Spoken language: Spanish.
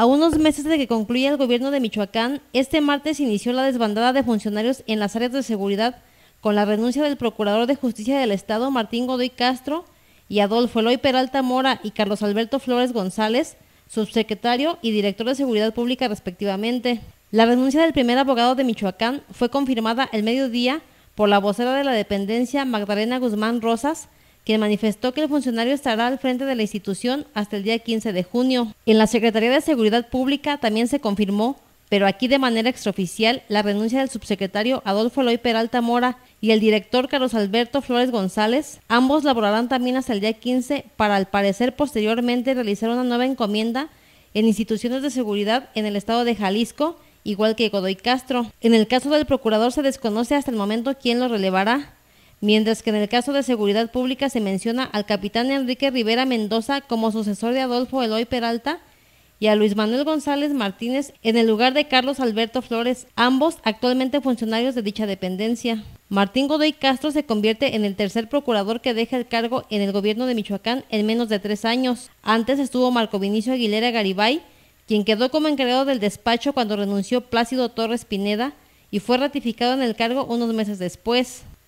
A unos meses de que concluya el gobierno de Michoacán, este martes inició la desbandada de funcionarios en las áreas de seguridad con la renuncia del Procurador de Justicia del Estado Martín Godoy Castro y Adolfo Eloy Peralta Mora y Carlos Alberto Flores González, subsecretario y director de Seguridad Pública respectivamente. La renuncia del primer abogado de Michoacán fue confirmada el mediodía por la vocera de la dependencia Magdalena Guzmán Rosas, quien manifestó que el funcionario estará al frente de la institución hasta el día 15 de junio. En la Secretaría de Seguridad Pública también se confirmó, pero aquí de manera extraoficial, la renuncia del subsecretario Adolfo Eloy Peralta Mora y el director Carlos Alberto Flores González. Ambos laborarán también hasta el día 15 para, al parecer, posteriormente realizar una nueva encomienda en instituciones de seguridad en el estado de Jalisco, igual que Godoy Castro. En el caso del procurador se desconoce hasta el momento quién lo relevará, mientras que en el caso de seguridad pública se menciona al capitán Enrique Rivera Mendoza como sucesor de Adolfo Eloy Peralta y a Luis Manuel González Martínez en el lugar de Carlos Alberto Flores, ambos actualmente funcionarios de dicha dependencia. Martín Godoy Castro se convierte en el tercer procurador que deja el cargo en el gobierno de Michoacán en menos de tres años. Antes estuvo Marco Vinicio Aguilera Garibay, quien quedó como encargado del despacho cuando renunció Plácido Torres Pineda y fue ratificado en el cargo unos meses después.